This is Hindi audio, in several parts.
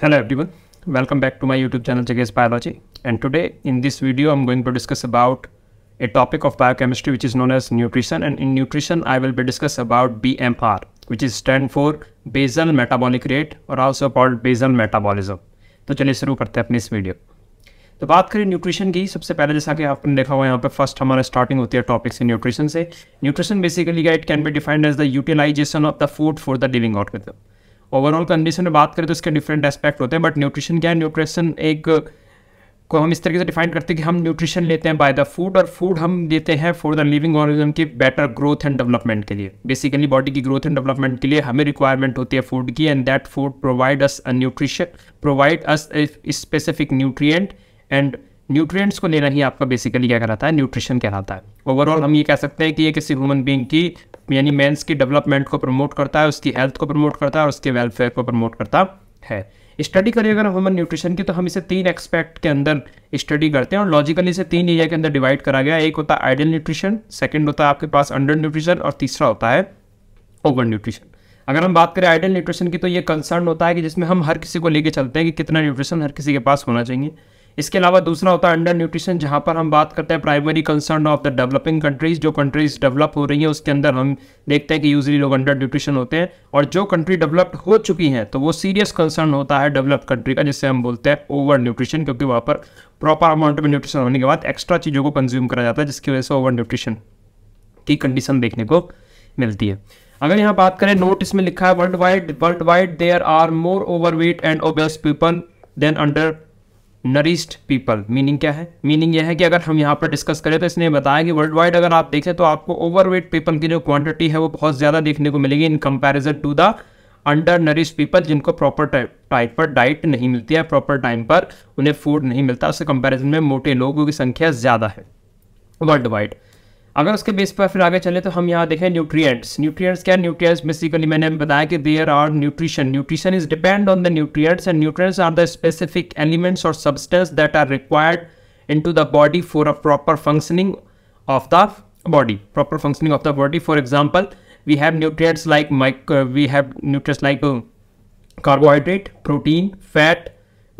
Hello everyone, welcome back to my YouTube channel Jagesh Biology and today in this video I'm going to discuss about a topic of biochemistry which is known as nutrition and in nutrition I will be discuss about BMR which is stand for basal metabolic rate और also called basal metabolism तो चलिए शुरू करते हैं अपनी इस वीडियो तो बात करें न्यूट्रिशन की सबसे पहले जैसा कि आपने देखा हुआ यहाँ पे फर्स्ट हमारा स्टार्टिंग होती है टॉपिक से न्यूट्रिशन से nutrition basically it can be defined as the utilisation of the food for the living outcome overall condition में बात करें तो इसके डिफरेंट एस्पेक्ट होते हैं बट न्यूट्रिशन क्या है न्यूट्रिशन एक को हम इस तरीके से डिफाइन करते हैं कि हम न्यूट्रिशन लेते हैं बाय द फूड और फूड हम देते हैं फॉर द लिविंग ऑर्गेनिज्म की बेटर ग्रोथ एंड डेवलपमेंट के लिए बेसिकली बॉडी की ग्रोथ एंड डेवलपमेंट के लिए हमें रिक्वायरमेंट होती है फूड की and that food provide us a nutrition provide us specific nutrient and nutrients को लेना ही आपका बेसिकली क्या कहलाता है न्यूट्रिशन कहलाता है ओवरऑल हम ये कह सकते हैं कि ये किसी ह्यूमन बींग की यानी मेंस की डेवलपमेंट को प्रमोट करता है उसकी हेल्थ को प्रमोट करता है और उसके वेलफेयर को प्रमोट करता है स्टडी करिए अगर ह्यूमन न्यूट्रिशन की तो हम इसे तीन एक्सपेक्ट के अंदर स्टडी करते हैं और लॉजिकली इसे तीन एरिया के अंदर डिवाइड करा गया एक होता है आइडियल न्यूट्रिशन सेकेंड होता है आपके पास अंडर न्यूट्रिशन और तीसरा होता है ओवर न्यूट्रिशन अगर हम बात करें आइडियल न्यूट्रिशन की तो ये कंसर्न होता है कि जिसमें हम हर किसी को लेके चलते हैं कि कितना न्यूट्रिशन हर किसी के पास होना चाहिए इसके अलावा दूसरा होता है अंडर न्यूट्रिशन जहाँ पर हम बात करते हैं primary concern of the developing countries जो कंट्रीज़ डेवलप हो रही हैं उसके अंदर हम देखते हैं कि यूजली लोग अंडर न्यूट्रिशन होते हैं और जो कंट्री डेवलप्ड हो चुकी हैं तो वो सीरियस कंसर्न होता है डेवलप्ड कंट्री का जिससे हम बोलते हैं ओवर न्यूट्रिशन क्योंकि वहाँ पर प्रॉपर अमाउंट में न्यूट्रिशन होने के बाद एक्स्ट्रा चीज़ों को कंज्यूम करा जाता है जिसकी वजह से ओवर न्यूट्रिशन की कंडीशन देखने को मिलती है अगर यहाँ बात करें नोट इसमें लिखा है world wide world wide there are more over weight and obese people than under nourished people meaning क्या है मीनिंग यह है कि अगर हम यहाँ पर डिस्कस करें तो इसने बताया कि वर्ल्ड वाइड अगर आप देखें तो आपको ओवरवेट पीपल की जो क्वांटिटी है वो बहुत ज़्यादा देखने को मिलेगी in comparison to the under nourish people जिनको प्रॉपर टाइप पर डाइट नहीं मिलती है प्रॉपर टाइम पर उन्हें फूड नहीं मिलता उसके कंपैरिजन में मोटे लोगों की संख्या ज़्यादा है वर्ल्ड वाइड अगर उसके बेस पर फिर आगे चले तो हम यहाँ देखें न्यूट्रिएंट्स न्यूट्रिएंट्स क्या न्यूट्रिएंट्स बेसिकली मैंने बताया कि there are nutrition nutrition is depend on the nutrients and nutrients are the specific elements और substance that are required into the body for a proper functioning of the body proper functioning of the body for example we have nutrients like mike we have nutrient like carbohydrate protein fat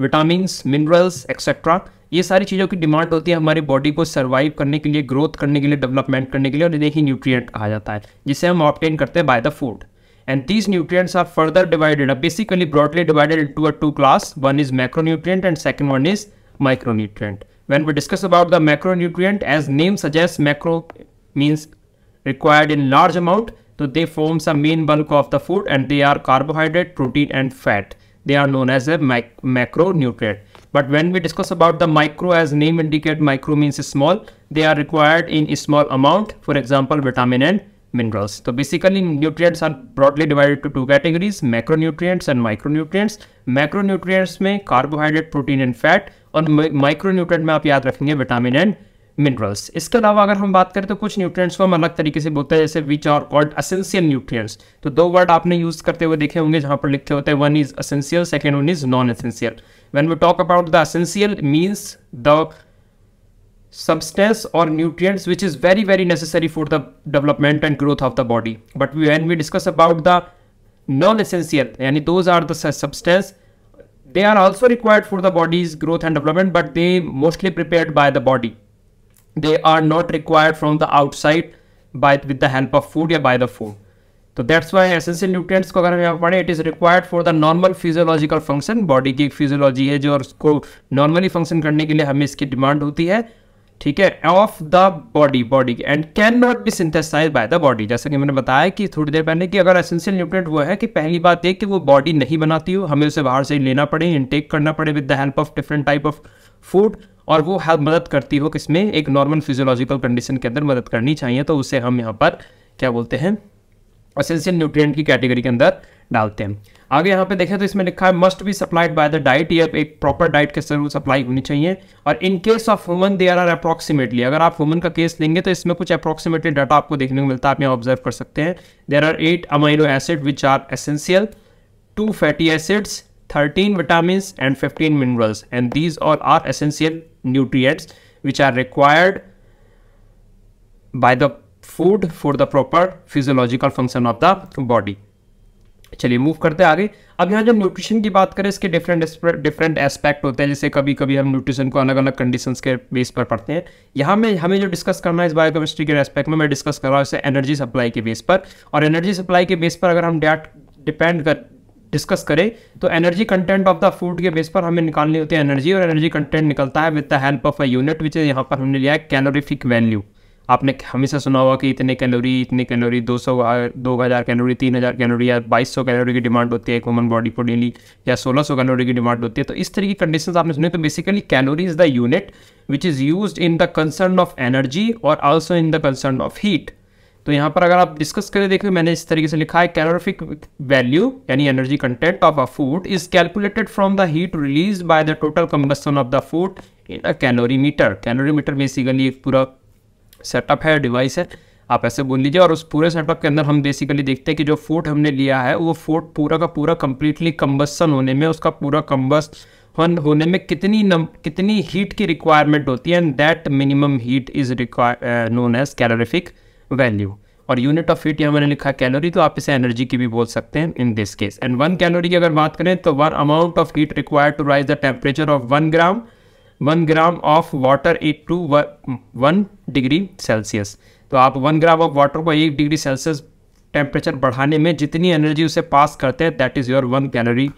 vitamin minerals etcetera ये सारी चीज़ों की डिमांड होती है हमारी बॉडी को सर्वाइव करने के लिए ग्रोथ करने के लिए डेवलपमेंट करने के लिए और इन्हें ही न्यूट्रिएंट कहा जाता है जिसे हम ऑप्टेन करते हैं by the food and these nutrient are further divided basically broadly divided into a two class one is macro nutrient and second one is micro nutrient when we discuss about the micro nutrient as name suggest macro means required in large amount तो they forms a main bulk of the food and they are carbohydrate protein and fat they are known as a macro nutrient But when we discuss about the micro as name indicate micro means small, they are required in a small amount, for example, vitamin and minerals. So basically nutrients are broadly divided to two categories, macronutrients and micronutrients. Macronutrients mein carbohydrate, protein and fat on micronutrient mein aap yaad rakhenge vitamin and minerals इसके अलावा अगर हम बात करें तो कुछ न्यूट्रिएंट्स को हम अलग तरीके से बोलते हैं जैसे which are called essential nutrients तो दो वर्ड आपने यूज करते हुए देखे होंगे जहां पर लिखे होते हैं one is essential second one is non essential when we talk about the essential means the substance और nutrients which is very very necessary for the development and growth of the body but we when we discuss about the non essential यानी those are the substance they are also required for the body's growth and development but they mostly prepared by the body they are not required from the outside by with the help of food या बाय द फूड तो दैट्स वाई एसेंशियल न्यूट्रिएंट्स को अगर हम यहाँ पढ़े it is required for the normal physiological function body की फिजियोलॉजी है जो उसको नॉर्मली फंक्शन करने के लिए हमें इसकी डिमांड होती है ठीक है of the body body and can not be synthesise by the body जैसा कि मैंने बताया कि थोड़ी देर पहले कि अगर एसेंशियल न्यूट्रेंट वो है कि पहली बात ये कि वो बॉडी नहीं बनाती हो हमें उसे बाहर से ही लेना पड़े इनटेक करना पड़े with the help of different type of food और वो हेल्प मदद करती हो किसमें एक नॉर्मल फिजियोलॉजिकल कंडीशन के अंदर मदद करनी चाहिए तो उसे हम यहाँ पर क्या बोलते हैं असेंशियल न्यूट्रिएंट की कैटेगरी के अंदर डालते हैं आगे यहाँ पे देखें तो इसमें लिखा है must be supplied by the diet या एक प्रॉपर डाइट के जरूर सप्लाई होनी चाहिए और in case of woman they are approximately अगर आप वुमन का केस लेंगे तो इसमें कुछ अप्रॉक्सीमेटली डाटा आपको देखने को मिलता है आप यहाँ ऑब्जर्व कर सकते हैं there are eight amino acid which are essential two fatty acids 13 vitamins and 15 minerals and these all are essential nutrients which are required by the food for the proper physiological function of the body चलिए मूव करते हैं आगे अब यहाँ जब न्यूट्रिशन की बात करें इसके डिफरेंट डिफरेंट एस्पेक्ट होते हैं जैसे कभी कभी हम न्यूट्रिशन को अलग अलग कंडीशन के बेस पर पढ़ते हैं यहाँ में हमें जो डिस्कस करना है इस बायोकेमिस्ट्री के एस्पेक्ट में मैं डिस्कस कर रहा हूँ इसे एनर्जी सप्लाई के बेस पर और एनर्जी सप्लाई के बेस पर अगर हम डायट डिपेंड कर डिस्कस करें तो energy content of the food के बेस पर हमें निकालनी होती है एनर्जी और एनर्जी कंटेंट निकलता है with the help of a unit which यहाँ पर हमने लिया है कैलोरीफिक वैल्यू आपने हमेशा सुना होगा कि इतने कैलोरी इतनी कैलोरी 200 दो हज़ार कैलोरी तीन हज़ार कैलोरी या 2200 कैलोरी की डिमांड होती है एक वुमन बॉडी फॉर डेली या 1600 कैलोरी की डिमांड होती है तो इस तरह की कंडीशंस आपने सुनी तो basically calorie is the unit which is use in the concern of energy और also in the concern of heat तो यहाँ पर अगर आप डिस्कस करें देखिए मैंने इस तरीके से लिखा है कैलोरिफिक वैल्यू यानी energy content of a food is calculated from the heat release by the total combustion of the food in a calorie meter calorie meter basically एक पूरा सेटअप है डिवाइस है आप ऐसे बोल लीजिए और उस पूरे सेटअप के अंदर हम बेसिकली देखते हैं कि जो फूड हमने लिया है वो फूड पूरा का पूरा कम्प्लीटली कम्बस्सन होने में उसका पूरा कम्बस्ट होने में कितनी नम, कितनी हीट की रिक्वायरमेंट होती है and that minimum heat is require known as calorific value और यूनिट ऑफ हीट या मैंने लिखा कैलोरी तो आप इसे एनर्जी की भी बोल सकते हैं in this case and one calorie की अगर बात करें तो one amount of heat required to raise the temperature of one gram one gram of water it to one degree Celsius तो आप वन ग्राम ऑफ वाटर को एक डिग्री सेल्सियस टेम्परेचर बढ़ाने में जितनी एनर्जी उसे पास करते हैं that is your one calorie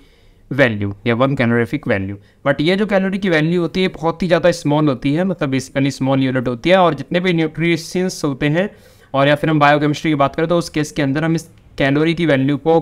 value या वन कैलोरीफिक वैल्यू बट ये जो कैलोरी की वैल्यू होती है बहुत ही ज़्यादा स्मॉल होती है मतलब बेसिकली स्मॉल यूनिट होती है और जितने भी न्यूट्रिशंस होते हैं और या फिर हम बायोकेमिस्ट्री की बात करें तो उस केस के अंदर हम इस कैलोरी की वैल्यू को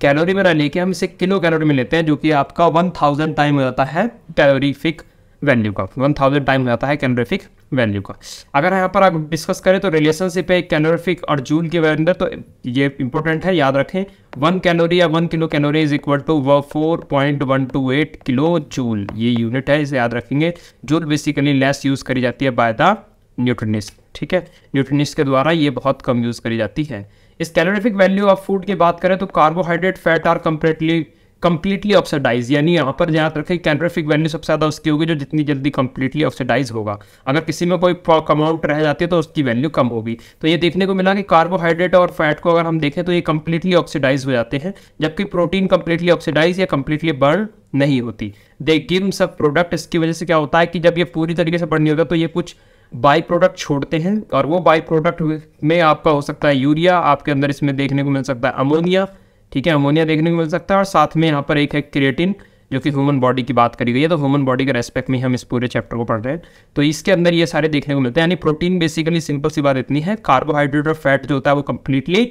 कैलोरी में लेके हम इसे किलो कैलोरी में लेते हैं जो कि आपका वन थाउजेंड टाइम हो जाता है कैलोरीफिक वैल्यू का वन थाउजेंड टाइम हो जाता है कैलोरीफिक वैल्यू का अगर यहाँ पर आप डिस्कस करें तो रिलेशनशिप है कैलोरीफिक और जूल के अंदर तो ये इंपॉर्टेंट है याद रखें वन कैलोरी या one kilo calorie is equal to व four point one two eight kilo joule ये यूनिट है इसे याद रखेंगे जूल बेसिकली लेस यूज़ करी जाती है बाय द न्यूट्रनिस्ट ठीक है न्यूट्रनिस्ट के द्वारा ये बहुत कम यूज़ करी जाती है इस कैलोरिफिक वैल्यू ऑफ फूड की बात करें तो carbohydrate fat are completely completely oxidize यानी यहाँ पर ध्यान रखें कैलोरीफिक वैल्यू सबसे ज़्यादा उसकी होगी जो जितनी जल्दी कम्प्लीटली ऑक्सीडाइज होगा अगर किसी में कोई अमाउंट रह जाती है तो उसकी वैल्यू कम होगी तो ये देखने को मिला कि कार्बोहाइड्रेट और फैट को अगर हम देखें तो ये कम्प्लीटली ऑक्सीडाइज हो जाते हैं जबकि प्रोटीन कम्प्लीटली ऑक्सीडाइज या कम्प्लीटली बर्न नहीं होती दे गिम सब प्रोडक्ट इसकी वजह से क्या होता है कि जब ये पूरी तरीके से बर्न नहीं होता तो ये कुछ बाई प्रोडक्ट छोड़ते हैं और वो बाई प्रोडक्ट में आपका हो सकता है यूरिया आपके अंदर इसमें देखने को मिल सकता है अमोनिया ठीक है अमोनिया देखने को मिल सकता है और साथ में यहाँ पर एक है क्रिएटिन जो कि ह्यूमन बॉडी की बात करी गई है तो ह्यूमन बॉडी के रेस्पेक्ट में हम इस पूरे चैप्टर को पढ़ रहे हैं तो इसके अंदर ये सारे देखने को मिलते हैं यानी प्रोटीन बेसिकली सिंपल सी बात इतनी है कार्बोहाइड्रेट और फैट जो होता है वो कंप्लीटली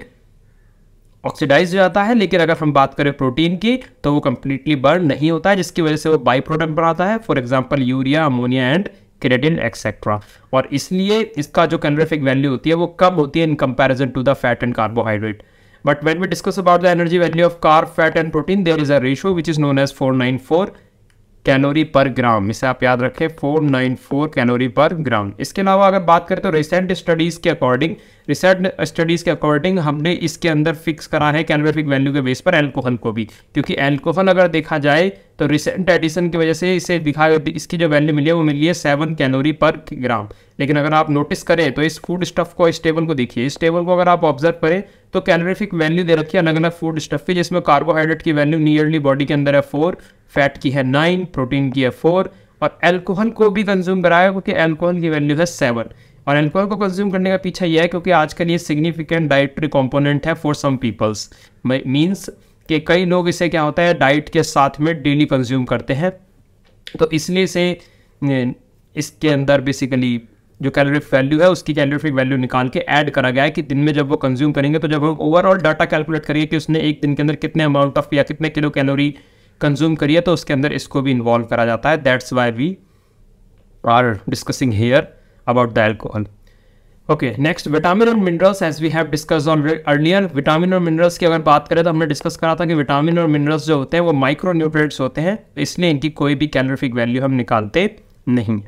ऑक्सीडाइज हो जाता है लेकिन अगर हम बात करें प्रोटीन की तो वो कम्प्लीटली बर्न नहीं होता है जिसकी वजह से वो बाई प्रोडक्ट बनाता है for example urea ammonia and creatine etcetera और इसलिए इसका जो कैनरेफिक वैल्यू होती है वो कम होती है in comparison to the fat and carbohydrate but when we discuss about the energy value of carb fat and protein there is a ratio which is known as four nine four calorie per gram इसे आप याद रखें 494 कैलोरी पर ग्राम इसके अलावा अगर बात करें तो रिसेंट स्टडीज़ के अकॉर्डिंग रिसेंट स्टडीज़ के अकॉर्डिंग हमने इसके अंदर फिक्स करा है कैलोरीफिक वैल्यू के बेस पर एल्कोहल को भी क्योंकि एल्कोहल अगर देखा जाए तो रिसेंट एडिशन की वजह से इसे दिखा इसकी जो वैल्यू मिली है वो मिली है सेवन कैलोरी पर ग्राम लेकिन अगर आप नोटिस करें तो इस फूड स्टफ को इस टेबल को देखिए इस टेबल को अगर आप ऑब्जर्व करें तो कैलोरीफिक वैल्यू दे रखी है अलग अलग फूड स्टफ की जिसमें कार्बोहाइड्रेट की वैल्यू नियरली बॉडी के अंदर है फोर फैट की है नाइन प्रोटीन की है फोर और एल्कोहल को भी कंज्यूम कराया क्योंकि एल्कोहल की वैल्यू है सेवन और एल्कोहल को कंज्यूम करने का पीछा यह है क्योंकि आजकल ये सिग्निफिकेंट डाइटरी कॉम्पोनेंट है फॉर सम पीपल्स मीन्स कि कई लोग इसे क्या होता है डाइट के साथ में डेली कंज्यूम करते हैं तो इसलिए से इसके अंदर बेसिकली जो कैलोरिक वैल्यू है उसकी कैलोरिफिक वैल्यू निकाल के ऐड करा गया है कि दिन में जब वो कंज्यूम करेंगे तो जब हम ओवरऑल डाटा कैलकुलेट करिए कि उसने एक दिन के अंदर कितने अमाउंट ऑफ या कितने किलो कैलोरी कंज्यूम करिए तो उसके अंदर इसको भी इन्वॉल्व करा जाता है that's why we are discussing here about the alcohol okay next vitamin और minerals as we have discuss on earlier vitamin और मिनरल्स की अगर बात करें तो हमने डिस्कस करा था कि विटामिन और मिनरल्स जो होते हैं वो माइक्रो न्यूट्रेट्स होते हैं इसलिए इनकी कोई भी कैलोरिफिक वैल्यू हम निकालते नहीं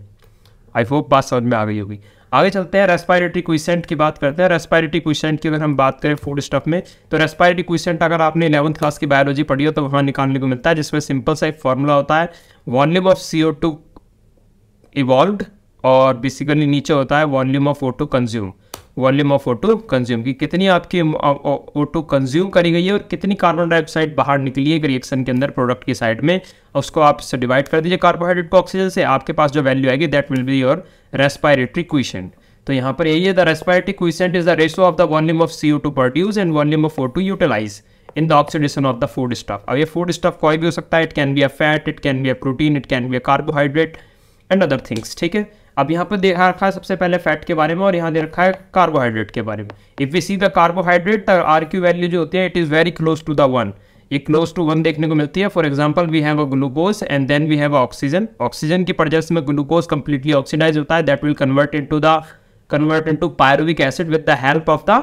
आई होप बात समझ में आ गई होगी आगे चलते हैं रेस्पायरेटरी क्वेश्चेंट की बात करते हैं रेस्पायरेटरी क्वेश्चेंट की अगर हम बात करें फूड स्टफ में तो रेस्पायरेटरी क्वेश्चेंट अगर आपने इलेवंथ क्लास की बायोलॉजी पढ़ी हो तो वहाँ निकालने को मिलता है जिसमें सिंपल सा एक फॉर्मूला होता है volume of C O two evolve और बेसिकली नीचे होता है volume of O two consume volume of O two consume की कितनी आपकी ऑटो कंज्यूम करी गई है और कितनी कार्बन डाइऑक्साइड बाहर निकली है रिएक्शन के अंदर प्रोडक्ट की साइड में उसको आप इससे डिवाइड कर दीजिए कार्बोहाइड्रेट को ऑक्सीजन से आपके पास जो वैल्यू आएगी that will be your respiratory question तो यहाँ पर यही है the respiratory question is the ratio of the volume of C two produce and volume of O two to utilize in the oxidation of the food stuff अब ये फूड स्टफ कोई भी हो सकता है it can be a fat it can be a protein it can be a carbohydrate and other things ठीक है अब यहाँ पर देखा रखा है सबसे पहले फैट के बारे में और यहाँ दे रखा है कार्बोहाइड्रेट के बारे में if we see the carbohydrate the R Q value जो होती है it is very close to the one ये क्लोज टू वन देखने को मिलती है for example we have a glucose and then we have a oxygen oxygen की प्रजेस में ग्लूकोज कंप्लीटली ऑक्सीडाइज होता है that will convert into the convert into pyruvic acid with the help of the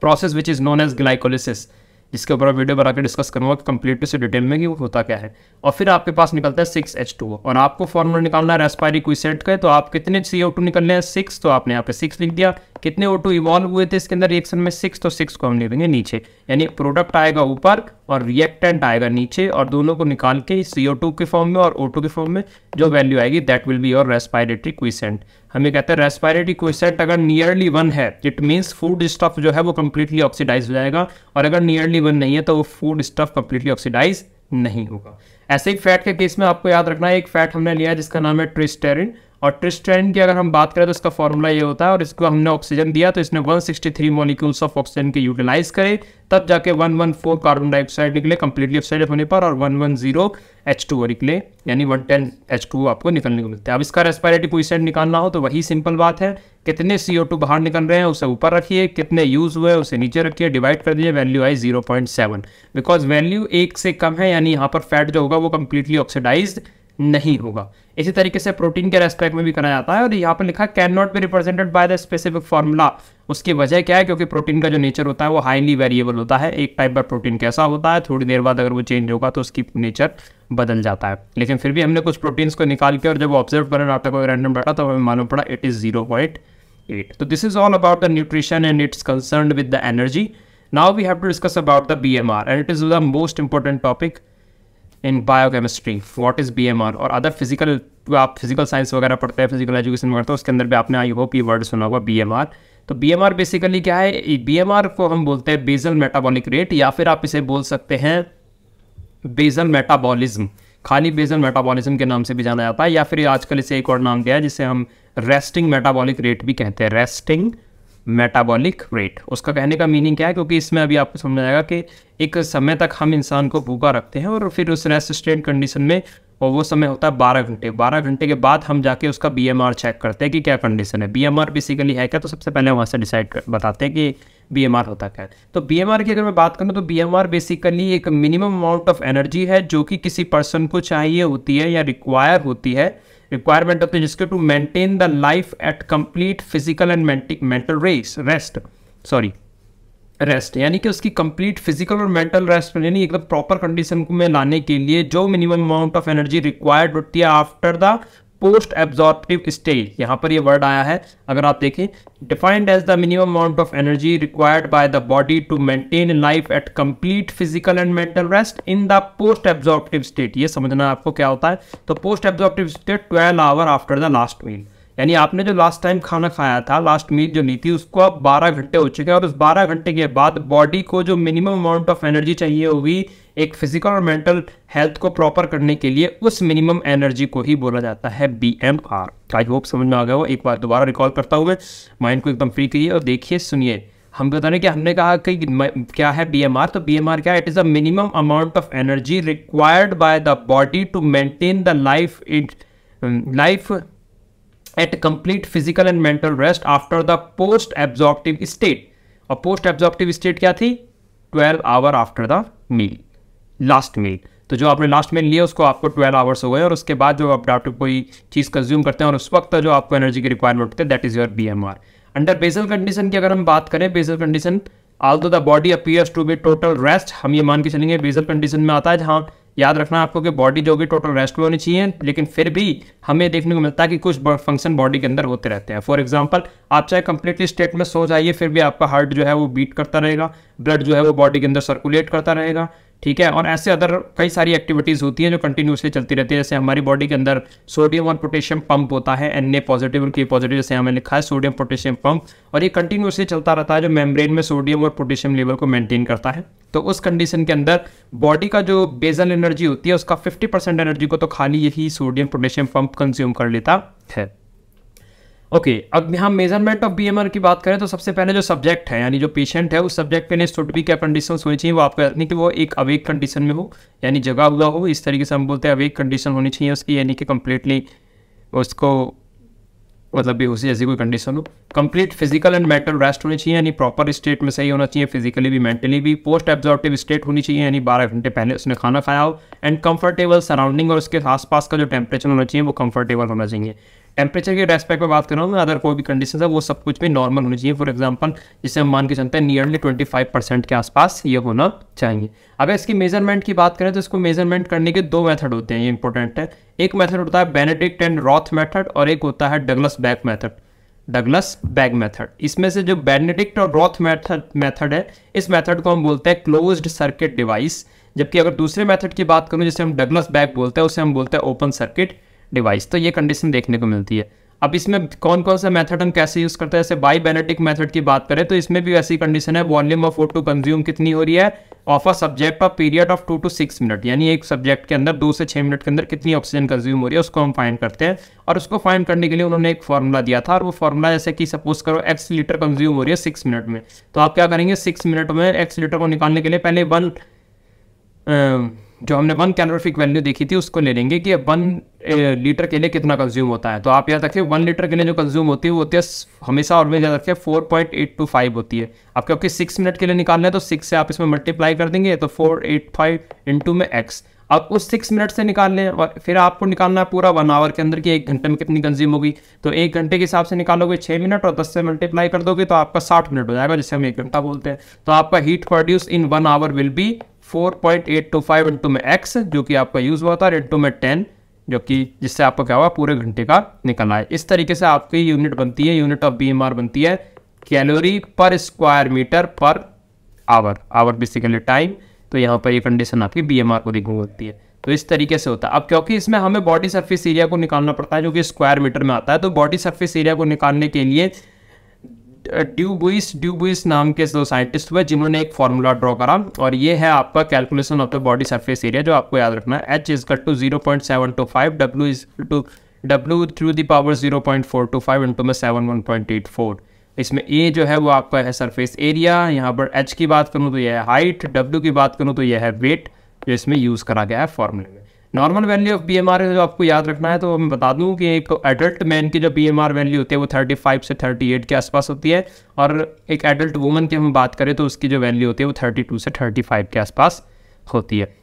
process which is known as glycolysis जिसके ऊपर वीडियो बना के डिस्कस करूँगा कंप्लीटली से डिटेल में कि वो होता क्या है और फिर आपके पास निकलता है सिक्स एच टू और आपको फॉर्मूला निकालना है रेस्पायरी सेट का तो आप कितने सी ओ टू निकलने हैं सिक्स तो आपने यहाँ पे सिक्स लिख दिया कितने ओ टू इवॉल्व हुए थे इसके अंदर रिएक्शन में सिक्स तो सिक्स को हम लिख देंगे नीचे यानी प्रोडक्ट आएगा ऊपर और रिएक्टेंट आएगा नीचे और दोनों को निकाल के सी ओ टू के फॉर्म में और ओ टू के फॉर्म में जो वैल्यू आएगी that will be your respiratory quotient हमें कहते हैं रेस्पायरेटरी क्विसेंट अगर नियरली वन है इट मीन्स फूड स्टफ जो है वो कम्प्लीटली ऑक्सीडाइज हो जाएगा और अगर नियरली भी बन है तो वो फूड स्टफ कम्प्लीटली ऑक्सीडाइज नहीं होगा ऐसे ही फैट के केस में आपको याद रखना है एक फैट हमने लिया है जिसका नाम है ट्रिस्टेरिन और ट्रिस्ट्रैंड की अगर हम बात करें तो इसका फॉर्मूला ये होता है और इसको हमने ऑक्सीजन दिया तो इसने 163 मॉलिक्यूल्स ऑफ ऑक्सीजन के यूटिलाइज करे तब जाके 114 कार्बन डाइऑक्साइड निकले कम्प्लीटली ऑक्साइड होने पर और 110 H2O निकले यानी 110 टू आपको निकलने को मिलता है अब इसका रेस्पायरेटिव पोजिशन निकालना हो तो वही सिंपल बात है कितने टू बाहर निकल रहे हैं उसे ऊपर रखिए कितने यूज़ हुए उसे नीचे रखिए डिवाइड कर दीजिए value I seven because value एक से कम है यानी यहाँ पर फैट जो होगा वो कम्प्लीटली ऑक्सीडाइज्ड नहीं होगा इसी तरीके से प्रोटीन के रेस्पेक्ट में भी करा जाता है और यहाँ पर लिखा can not be represented by the specific formula उसकी वजह क्या है क्योंकि प्रोटीन का जो नेचर होता है वो हाईली वेरिएबल होता है एक टाइप का प्रोटीन कैसा होता है थोड़ी देर बाद अगर वो चेंज होगा तो उसकी नेचर बदल जाता है लेकिन फिर भी हमने कुछ प्रोटीन्स को निकाल के और जब ऑब्जर्व करें आपका को रैंडम डाटा तो हमें मालूम पड़ा it is zero point eight तो this is all about the nutrition and its concern with the energy now we have to discuss about the B M R and it is the most important topic in biochemistry what is B M R और अदर फिजिकल आप फिजिकल साइंस वगैरह पढ़ते हैं फिजिकल एजुकेशन पढ़ते हैं उसके अंदर भी आपने आई होप ये वर्ड सुना होगा बी एम आर तो बी एम आर बेसिकली क्या है बी एम आर को हम बोलते हैं बेजल मेटाबॉलिक रेट या फिर आप इसे बोल सकते हैं बेजल मेटाबॉलिज्म खाली बेजल मेटाबॉलिज्म के नाम से भी जाना जाता है या फिर आजकल इसे एक और नाम दिया है जिसे हम रेस्टिंग मेटाबॉलिक रेट भी कहते हैं रेस्टिंग मेटाबॉलिक रेट उसका कहने का मीनिंग क्या है क्योंकि इसमें अभी आपको समझ आएगा कि एक समय तक हम इंसान को भूखा रखते हैं और फिर उस रेसिस्टेंट कंडीशन में और वो समय होता है बारह घंटे बारह घंटे के बाद हम जाके उसका बी चेक करते हैं कि क्या कंडीशन है बी बेसिकली है क्या तो सबसे पहले वहाँ से डिसाइड कर बताते हैं कि बी होता क्या है तो बी की अगर मैं बात करूँ तो बी बेसिकली एक मिनिमम अमाउंट ऑफ एनर्जी है जो कि किसी पर्सन को चाहिए होती है या रिक्वायर होती है रिक्वायरमेंट होती है जिसके to maintain the life at complete physical and mental race rest sorry rest यानी कि उसकी कंप्लीट फिजिकल और मेंटल रेस्ट यानी एकदम प्रॉपर कंडीशन में लाने के लिए जो minimum amount of energy required होती है after the post absorptive stage यहाँ पर ये वर्ड आया है अगर आप देखें defined as the minimum amount of energy required by the body to maintain life at complete physical and mental rest in the post absorptive state ये समझना आपको क्या होता है तो post absorptive state twelve hour after the last meal यानी आपने जो लास्ट टाइम खाना खाया था लास्ट मील जो ली थी उसको अब बारह घंटे हो चुके हैं और उस बारह घंटे के बाद बॉडी को जो मिनिमम अमाउंट ऑफ एनर्जी चाहिए होगी एक फिजिकल और मेंटल हेल्थ को प्रॉपर करने के लिए उस मिनिमम एनर्जी को ही बोला जाता है B M R I hope समझ में आ गया हो एक बार दोबारा रिकॉल करता हूँ माइंड को एकदम फ्री करिए और देखिए सुनिए हम बता रहे कि हमने कहा कि क्या है बी एम आर तो बी एम आर क्या है it is a minimum amount of energy required by the body to maintain the life it life at complete physical and mental rest after the post absorptive state और पोस्ट एब्जॉर्प्टिव स्टेट क्या थी 12 hour after the meal last meal तो जो आपने लास्ट मील लिया उसको आपको ट्वेल्व आवर्स हो गए और उसके बाद जो आप डॉक्टर कोई चीज़ कंज्यूम करते हैं और उस वक्त जो आपको एनर्जी की रिक्वायरमेंट होती है that is your B M R under basal condition की अगर हम बात करें basal condition although the body appears to be total rest हम ये मान के चलेंगे बेसल कंडीशन में आता है जहाँ याद रखना आपको कि बॉडी जो भी टोटल रेस्ट में होनी चाहिए लेकिन फिर भी हमें देखने को मिलता है कि कुछ फंक्शन बॉडी के अंदर होते रहते हैं फॉर एग्जांपल आप चाहे कंप्लीटली स्टेट में सो जाइए फिर भी आपका हार्ट जो है वो बीट करता रहेगा ब्लड जो है वो बॉडी के अंदर सर्कुलेट करता रहेगा ठीक है और ऐसे अदर कई सारी एक्टिविटीज़ होती हैं जो कंटिन्यूसली चलती रहती है जैसे हमारी बॉडी के अंदर सोडियम और पोटेशियम पंप होता है एन ए पॉजिटिव और के पॉजिटिव जैसे हमें लिखा है सोडियम पोटेशियम पंप और ये कंटिन्यूसली चलता रहता है जो मेम्ब्रेन में सोडियम और पोटेशियम लेवल को मेंटेन करता है तो उस कंडीशन के अंदर बॉडी का जो बेजल एनर्जी होती है उसका फिफ्टी परसेंट एनर्जी को तो खाली यही सोडियम पोटेशियम पंप कंज्यूम कर लेता है ओके okay, अब यहाँ मेजरमेंट ऑफ बीएमआर की बात करें तो सबसे पहले जो सब्जेक्ट है यानी जो पेशेंट है उस सब्जेक्ट पे नेस्टोट भी क्या कंडीशन होनी चाहिए वो आपको यानी कि वो एक अवेक कंडीशन में हो यानी जगा हुआ हो इस तरीके से हम बोलते हैं अवेक कंडीशन होनी चाहिए उसकी यानी कि कम्प्लीटली उसको मतलब उसी जैसी कोई कंडीशन हो complete physical and mental rest होनी चाहिए यानी प्रॉपर स्टेट में सही होना चाहिए फिजिकली भी मेंटली भी पोस्ट एब्जॉर्टिव स्टेट होनी चाहिए यानी बारह घंटे पहले उसने खाना खाया हो एंड कंफर्टेबल सराउंडिंग और उसके आसपास का जो टेम्परेचर होना चाहिए वो कंफर्टेबल होना चाहिए टेम्परेचर के रेस्पेक्ट में बात कर रहा हूँ अदर कोई भी कंडीशन है वो सब कुछ भी नॉर्मल होनी चाहिए फॉर एग्जाम्पल जिससे हम मान के चलते हैं नियरली ट्वेंटी फाइव परसेंट के आसपास ये होना चाहिए अब इसकी मेजरमेंट की बात करें तो इसको मेजरमेंट करने के दो मेथड होते हैं ये इंपॉर्टेंट है एक मेथड होता है बेनेडिक्ट एंड रॉथ मेथड और एक होता है Douglas back method Douglas bag method इसमें से जो बेनेडिक्ट और रॉथ मेथड मेथड है इस मेथड को हम बोलते हैं क्लोज्ड सर्किट डिवाइस जबकि अगर दूसरे मेथड की बात करूं जिसे हम डगलस बैग बोलते हैं उसे हम बोलते हैं ओपन सर्किट डिवाइस तो ये कंडीशन देखने को मिलती है अब इसमें कौन कौन सा मेथड हम कैसे यूज़ करते हैं जैसे बाई बेनेटिक मेथड की बात करें तो इसमें भी वैसी कंडीशन है volume of food to consume कितनी हो रही है of a subject per period of two to six minute यानी एक सब्जेक्ट के अंदर दो से छः मिनट के अंदर कितनी ऑक्सीजन कंज्यूम हो रही है उसको हम फाइंड करते हैं और उसको फाइंड करने के लिए उन्होंने एक फॉर्मूला दिया था और वो फॉर्मूला जैसे कि सपोज करो एक्स लीटर कंज्यूम हो रही है सिक्स मिनट में तो आप क्या करेंगे सिक्स मिनट में एक्स लीटर को निकालने के लिए पहले वन जो हमने वन कैलोरीफिक वैल्यू देखी थी उसको ले लेंगे कि वन लीटर के लिए कितना कंज्यूम होता है तो आप याद रखिए वन लीटर के लिए जो कंज्यूम होती है वो होती है हमेशा ऑलवेज याद रखिए four point eight two five होती है आप क्योंकि सिक्स मिनट के लिए निकालना है तो सिक्स से आप इसमें मल्टीप्लाई कर देंगे तो फोर एट फाइव इंटू में एक्स आपको सिक्स मिनट से निकाल लें और फिर आपको निकालना है पूरा वन आवर के अंदर कि एक घंटे में कितनी कंज्यूम होगी तो एक घंटे के हिसाब से निकालोगे छः मिनट और दस से मल्टीप्लाई कर दोगे तो आपका साठ मिनट हो जाएगा जिसे हम एक घंटा बोलते हैं तो आपका heat produce in one hour will be four point eight two five into में एक्स जो कि आपका यूज़ हुआ था और इंटू में टेन जो कि जिससे आपका क्या हुआ पूरे घंटे का निकलना है इस तरीके से आपकी यूनिट बनती है यूनिट ऑफ बी बनती है calorie per square metre per hour hour basically time तो यहाँ पर ये कंडीशन आपकी बी को दिखा होती है तो इस तरीके से होता है अब क्योंकि इसमें हमें बॉडी सर्फिस एरिया को निकालना पड़ता है जो कि स्क्वायर मीटर में आता है तो बॉडी सर्फिस एरिया को निकालने के लिए ड्यूबुइस ड्यूबुइस नाम के दो साइंटिस्ट हुए जिन्होंने एक फॉर्मूला ड्रॉ करा और ये है आपका calculation of the body surface area जो आपको याद रखना है H is cut to zero point seven two five W is to W through the power zero point four two five into में seven one point eight four इसमें ए जो है वो आपका है सरफेस एरिया यहाँ पर एच की बात करूँ तो यह है हाइट डब्ल्यू की बात करूँ तो यह है वेट जो इसमें यूज़ करा गया है फॉर्मूले में normal value of M R जो आपको याद रखना है तो मैं बता दूं कि एक एडल्ट मैन की जो एम आर वैल्यू होती है वो 35 से 38 के आसपास होती है और एक एडल्ट वुमन की हम बात करें तो उसकी जो वैल्यू होती है वो 32 से 35 के आसपास होती है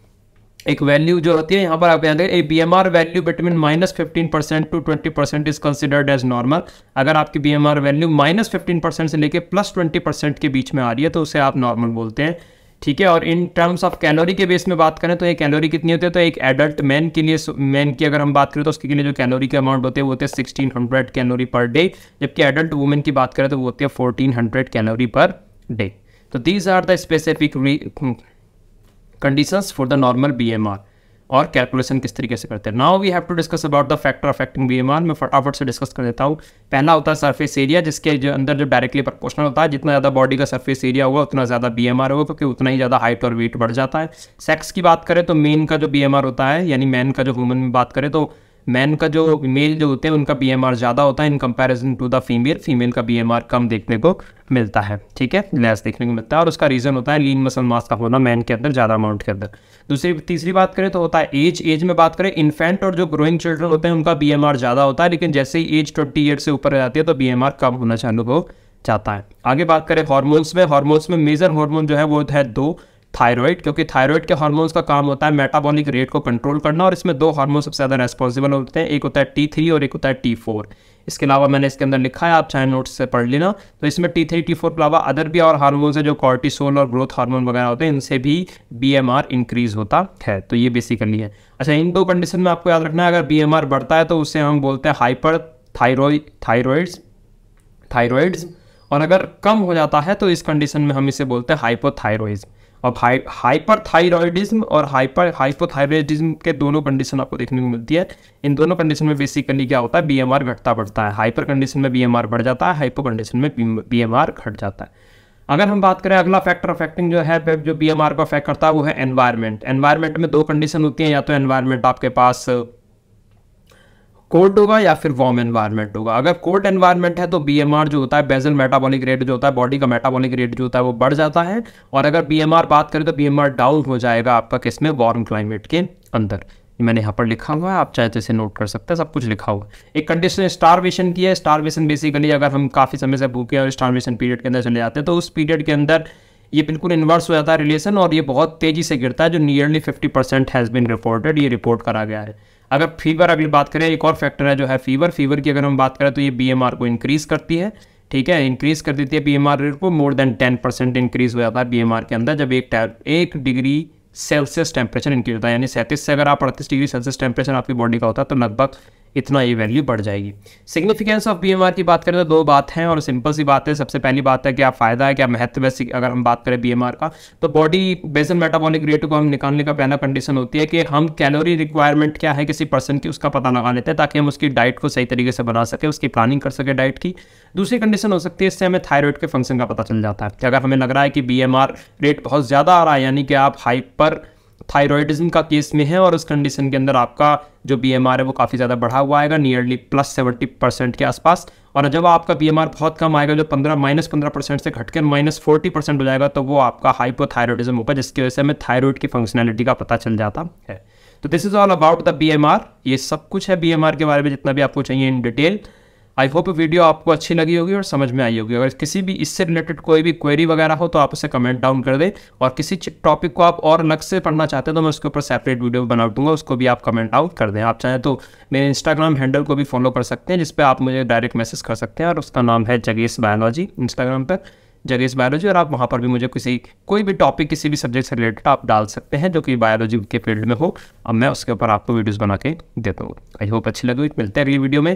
एक वैल्यू जो होती है यहाँ पर आप ध्यान दें B M R value between minus fifteen percent to twenty percent is considered as normal अगर आपकी B M R value minus fifteen percent से लेकर प्लस ट्वेंटी परसेंट के बीच में आ रही है तो उसे आप नॉर्मल बोलते हैं ठीक है और इन टर्म्स ऑफ कैलोरी के बेस में बात करें तो ये कैलोरी कितनी होती है तो एक एडल्ट मैन के लिए मैन की अगर हम बात करें तो उसके लिए जो कैलोरी के अमाउंट होते हैं वो होते हैं sixteen hundred calorie per day जबकि एडल्ट वुमेन की बात करें तो वो होती है fourteen hundred calorie per day तो these are the specific condition for the normal R और कैलकुलेशन किस तरीके से करते हैं now we have to discuss about the factor affecting B M R मैं फटाफट से डिस्कस कर देता हूँ पहला होता है सरफेस एरिया जिसके जो अंदर जो डायरेक्टली प्रपोर्शनल होता है जितना ज़्यादा बॉडी का सरफेस एरिया होगा उतना ज़्यादा बी एम आर होगा क्योंकि उतना ही ज़्यादा हाइट और वेट बढ़ जाता है सेक्स की बात करें तो मेन का जो बी एम आर होता है यानी मैन का जो वुमन में बात करें तो मैन का जो मेल जो होते हैं उनका बी ज़्यादा होता है in comparison to the female female का बी कम देखने को मिलता है ठीक है लेस देखने को मिलता है और उसका रीज़न होता है लीन मसल मास का होना मैन के अंदर ज़्यादा अमाउंट के अंदर दूसरी तीसरी बात करें तो होता है एज एज में बात करें इन्फेंट और जो ग्रोइंग चिल्ड्रन होते हैं उनका बी ज़्यादा होता है लेकिन जैसे ही एज ट्वेंटी ईयर से ऊपर जाती है तो बी कम होना चालू हो जाता है आगे बात करें हॉर्मोन्स में हॉर्मोन्स में मेजर हॉर्मोन जो है वो है दो थायरॉयड क्योंकि थायरॉयड के हार्मोन्स का काम होता है मेटाबॉलिक रेट को कंट्रोल करना और इसमें दो हार्मोन सबसे ज़्यादा रेस्पॉन्सिबल होते हैं एक होता है टी थ्री और एक होता है टी फोर इसके अलावा मैंने इसके अंदर लिखा है आप चाहे नोट्स से पढ़ लेना तो इसमें टी थ्री टी फोर के अलावा अदर भी और हारमोन है जो कॉर्टिसोल और ग्रोथ हार्मोन वगैरह होते हैं इनसे भी बी एम आर इंक्रीज होता है तो ये बेसिकली है अच्छा इन दो कंडीशन में आपको याद रखना है अगर बी एम आर बढ़ता है तो उसे हम बोलते हैं हाइपर थायरॉयड थायरॉइड्स थायरॉइड्स और अगर कम हो जाता है तो इस कंडीशन में हम इसे बोलते हैं हाइपोथायरॉइड्स और हाइपर थाइरॉयडिज्म और हाइपर हाइपोथायरॉयडिज्म के दोनों कंडीशन आपको देखने को मिलती है इन दोनों कंडीशन में बेसिकली क्या होता है बी एम आर घटता बढ़ता है हाइपर कंडीशन में बी एम आर बढ़ जाता है हाइपो कंडीशन में बी एम आर घट जाता है अगर हम बात करें अगला फैक्टर अफेक्टिंग जो है जो बी एम आर को अफेक्ट करता है वो है एनवायरमेंट एनवायरमेंट में दो कंडीशन होती है या तो एनवायरमेंट आपके पास कोल्ड होगा या फिर वार्म एनवायरमेंट होगा अगर कोल्ड एनवायरमेंट है तो बी जो होता है बेजल मेटाबॉलिक रेट जो होता है बॉडी का मेटाबॉलिक रेट जो होता है वो बढ़ जाता है और अगर बी बात करें तो बी डाउन हो जाएगा आपका किस में वार्म क्लाइमेट के अंदर मैंने यहाँ पर लिखा हुआ है आप चाहे तो इसे नोट कर सकते हैं सब कुछ लिखा हुआ है एक कंडीशन स्टारवेशन की है स्टारवेशन बेसिकली अगर हम काफ़ी समय से भूखे और स्टारवेशन पीरियड के अंदर चले जाते हैं तो उस पीरियड के अंदर ये बिल्कुल इन्वर्स हो जाता है रिलेशन और ये बहुत तेज़ी से गिरता है जो nearly fifty percent has been reported ये रिपोर्ट करा गया है अगर फीवर अगली बात करें एक और फैक्टर है जो है फीवर फीवर की अगर हम बात करें तो ये बी को इंक्रीज़ करती है ठीक है इंक्रीज़ कर देती है बी रेट को more than ten percent increase हो जाता है बी के अंदर जब एक एक डिग्री सेल्सियस टेम्परेचर इंक्रीज होता है यानी सैंतीस से अगर आप अड़तीस डिग्री सेल्सियस टेम्परेचर आपकी बॉडी का होता है तो लगभग इतना ये वैल्यू बढ़ जाएगी सिग्निफिकेंस ऑफ बी की बात करें तो दो बात हैं और सिंपल सी बात है सबसे पहली बात है क्या फ़ायदा है क्या महत्व है अगर हम बात करें बी का तो बॉडी बेसल मेटाबॉलिक रेट को हम निकालने का पहला कंडीशन होती है कि हम कैलोरी रिक्वायरमेंट क्या है किसी पर्सन की उसका पता लगा लेते हैं ताकि हम उसकी डाइट को सही तरीके से बना सकें उसकी प्लानिंग कर सके डाइट की दूसरी कंडीशन हो सकती है इससे हमें थायरॉयड के फंक्शन का पता चल जाता है कि अगर हमें लग रहा है कि बी रेट बहुत ज़्यादा आ रहा है यानी कि आप हाइपर थायरॉयडिज्म का केस में है और उस कंडीशन के अंदर आपका जो बी है वो काफ़ी ज़्यादा बढ़ा हुआ आएगा नियरली प्लस सेवेंटी परसेंट के आसपास और जब आपका बी बहुत कम आएगा जो पंद्रह माइनस पंद्रह परसेंट से घटकर माइनस फोर्टी परसेंट हो जाएगा तो वो आपका हाइपोथायरॉयडिज्म होगा जिसकी वजह से हमें थायरॉयड की फंक्शनैलिटी का पता चल जाता है तो this is all about the B ये सब कुछ है बी के बारे में जितना भी आपको चाहिए in detail I hope video आपको अच्छी लगी होगी और समझ में आई होगी अगर किसी भी इससे रिलेटेड कोई भी क्वेरी वगैरह हो तो आप उसे कमेंट डाउन कर दें और किसी टॉपिक को आप और अलग से पढ़ना चाहते हैं तो मैं उसके ऊपर सेपरेट वीडियो बना दूंगा उसको भी आप कमेंट आउट कर दें आप चाहें तो मेरे इंस्टाग्राम हैंडल को भी फॉलो कर सकते हैं जिसपे आप मुझे डायरेक्ट मैसेज कर सकते हैं और उसका नाम है जगेश बायोलॉजी इंस्टाग्राम पर जगेश बायोलॉजी और आप वहाँ पर भी मुझे किसी कोई भी टॉपिक किसी भी सब्जेक्ट से रिलेटेड आप डाल सकते हैं जो कि बायोलॉजी के फील्ड में हो अब मैं उसके ऊपर आपको वीडियोज़ बना के देता हूँ आई होप अच्छी लगी मिलते हैं अगली वीडियो में